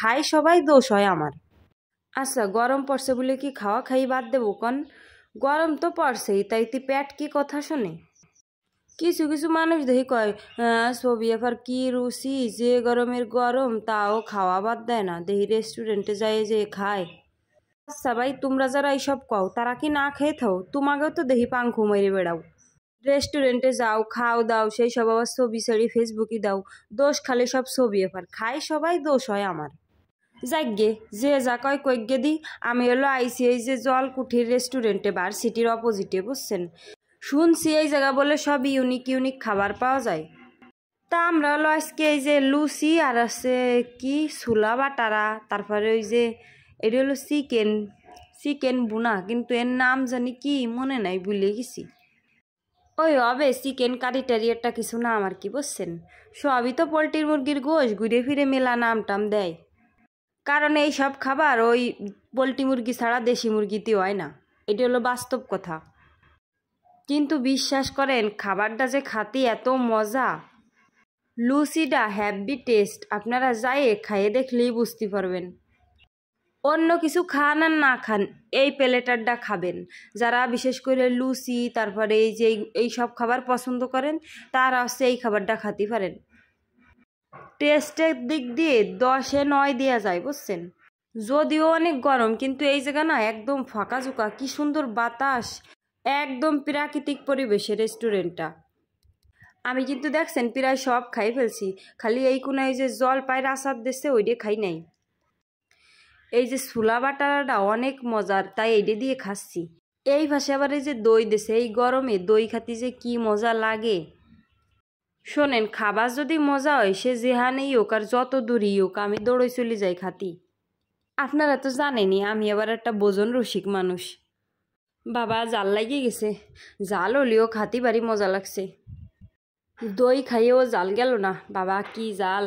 খায় সবাই দোষ হয় আমার আচ্ছা গরম পড়ছে বলে কি খাওয়া খাই বাদ দেবো কন গরম তো পড়ছেই তাই তুই প্যাট কি কথা শোনে কিছু কিছু মানুষ দেখি কয় ছবি এফার কি রুচি যে গরমের গরম তাও খাওয়া বাদ দেয় না দেখি রেস্টুরেন্টে যায় যে খায় আচ্ছা ভাই তোমরা যারা এইসব কও তারা কি না খেয়ে থাও তোমাকেও তো দেখি পাংখু মেরে বেড়াও রেস্টুরেন্টে যাও খাও দাও সেই সব আবার ছবি ছড়ি ফেসবুকে দাও দোষ খালে সব ছবি এফার খায় সবাই দোষ হয় আমার যাগ্যে যে যা কয় কৈগে দি আমি হলো আইসি এই যে জল কুঠির রেস্টুরেন্টে বার সিটির অপোজিটে বসছেন শুনছি এই জায়গা বলে সব ইউনিক ইউনিক খাবার পাওয়া যায় তা আমরা হলো আজকে এই যে লুচি আর আছে কি ছোলা বাটারা তারপরে ওই যে এটি হলো চিকেন চিকেন বুনা কিন্তু এর নাম জানি কি মনে নাই বুলিয়ে গেছি ওই হবে চিকেন কারি টারি একটা কিছু নাম আর কি বসছেন সবই তো পোলট্রির মুরগির গোশ ঘুরে ফিরে মেলা নাম টাম দেয় কারণ এই সব খাবার ওই পোলট্রি মুরগি ছাড়া দেশি মুরগিতে হয় না এটি হলো বাস্তব কথা কিন্তু বিশ্বাস করেন খাবারটা যে খাতে এত মজা লুসিডা হ্যাপি টেস্ট আপনারা যাইয়ে খাইয়ে দেখলেই বুঝতে পারবেন অন্য কিছু খান আর না খান এই প্লেটারটা খাবেন যারা বিশেষ করে লুচি তারপরে এই যে এই সব খাবার পছন্দ করেন তারা হচ্ছে এই খাবারটা খাতে পারেন টেস্টের দিক দিয়ে দশে নয় দেওয়া যায় বুঝছেন যদিও অনেক গরম কিন্তু এই জায়গা না একদম ফাঁকা ঝুঁকা কি সুন্দর বাতাস একদম প্রাকৃতিক পরিবেশে রেস্টুরেন্টটা আমি কিন্তু দেখছেন প্রায় সব খাই ফেলছি খালি এই কোনো এই যে জল পায়ের আসার দেশে ওইটা খাই নাই এই যে ছোলা বাটারাটা অনেক মজার তাই এইডে দিয়ে খাচ্ছি এই ভাষা আবার এই যে দই দেশে এই গরমে দই খাতি যে কি মজা লাগে শোনেন খাবার যদি মজা হয় সে যেহানেই হোক আর যত দূরই হোক আমি দৌড়ে চলে যাই খাতি আপনারা তো জানেনি আমি আবার একটা বোজন রসিক মানুষ বাবা জাল লাগিয়ে গেছে জাল হলেও খাতি বাড়ি মজা লাগছে দই খাইয়েও জাল গেল না বাবা কি জাল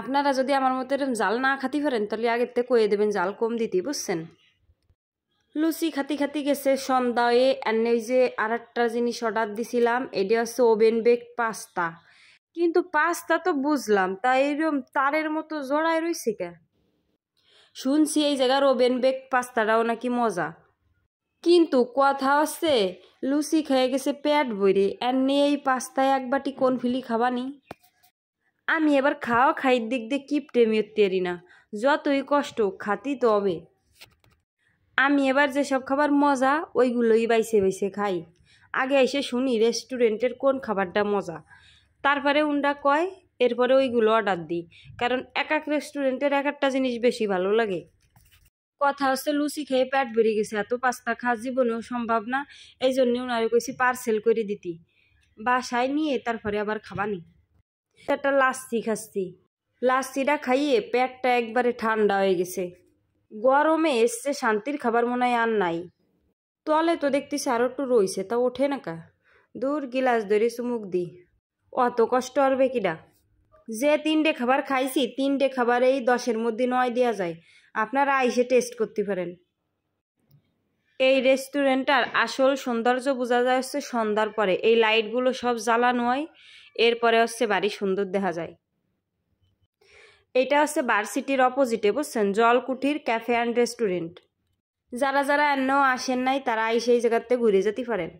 আপনারা যদি আমার মতো এরকম জাল না খাতি পারেন তাহলে আগের থেকে কয়ে দেবেন জাল কম দিতে বুঝছেন লুচি খাতি খাতি গেছে সন্ধ্যায় এনে ওই যে আর একটা জিনিস অর্ডার দিছিলাম এটি হচ্ছে ওভেন বেক পাস্তা কিন্তু পাস্তা তো বুঝলাম তা এইরকম তারের মতো জড়াই রয়েছে কে শুনছি এই জায়গার ওভেন বেক পাস্তাটাও নাকি মজা কিন্তু কথা হচ্ছে লুচি খেয়ে গেছে পেট বইরে এনে এই পাস্তায় এক বাটি কনফিলি খাবানি আমি এবার খাওয়া খাইয়ের দিক দিয়ে কিপটেমিও তেরি না যতই কষ্ট খাতি তো হবে আমি এবার যেসব খাবার মজা ওইগুলোই বাইসে বাইসে খাই আগে এসে শুনি রেস্টুরেন্টের কোন খাবারটা মজা তারপরে উনরা কয় এরপরে ওইগুলো অর্ডার দিই কারণ এক এক রেস্টুরেন্টের এক একটা জিনিস বেশি ভালো লাগে কথা হচ্ছে লুচি খেয়ে পেট বেরিয়ে গেছে এত পাস্তা খাওয়া জীবনেও সম্ভব না এই জন্যে উনারে কইছি পার্সেল করে দিতি বাসায় নিয়ে তারপরে আবার খাবানি একটা লাস্তি খাচ্ছি লাস্তিটা খাইয়ে পেটটা একবারে ঠান্ডা হয়ে গেছে গরমে এসছে শান্তির খাবার মনে হয় আর নাই তলে তো দেখতেছি আরও একটু রইছে তা ওঠে না কা দূর গিলাস ধরে চুমুক দি অত কষ্ট হবে কিডা যে তিনটে খাবার খাইছি তিনটে খাবার এই দশের মধ্যে নয় দেওয়া যায় আপনারা আইসে টেস্ট করতে পারেন এই রেস্টুরেন্টটার আসল সৌন্দর্য বোঝা যায় হচ্ছে সন্ধ্যার পরে এই লাইটগুলো সব জ্বালানো হয় এরপরে হচ্ছে বাড়ি সুন্দর দেখা যায় এটা হচ্ছে বার্সিটির অপোজিটে বুঝছেন জলকুঠির ক্যাফে অ্যান্ড রেস্টুরেন্ট যারা যারা এমনও আসেন নাই তারা এই সেই জায়গাতে ঘুরে যেতে পারেন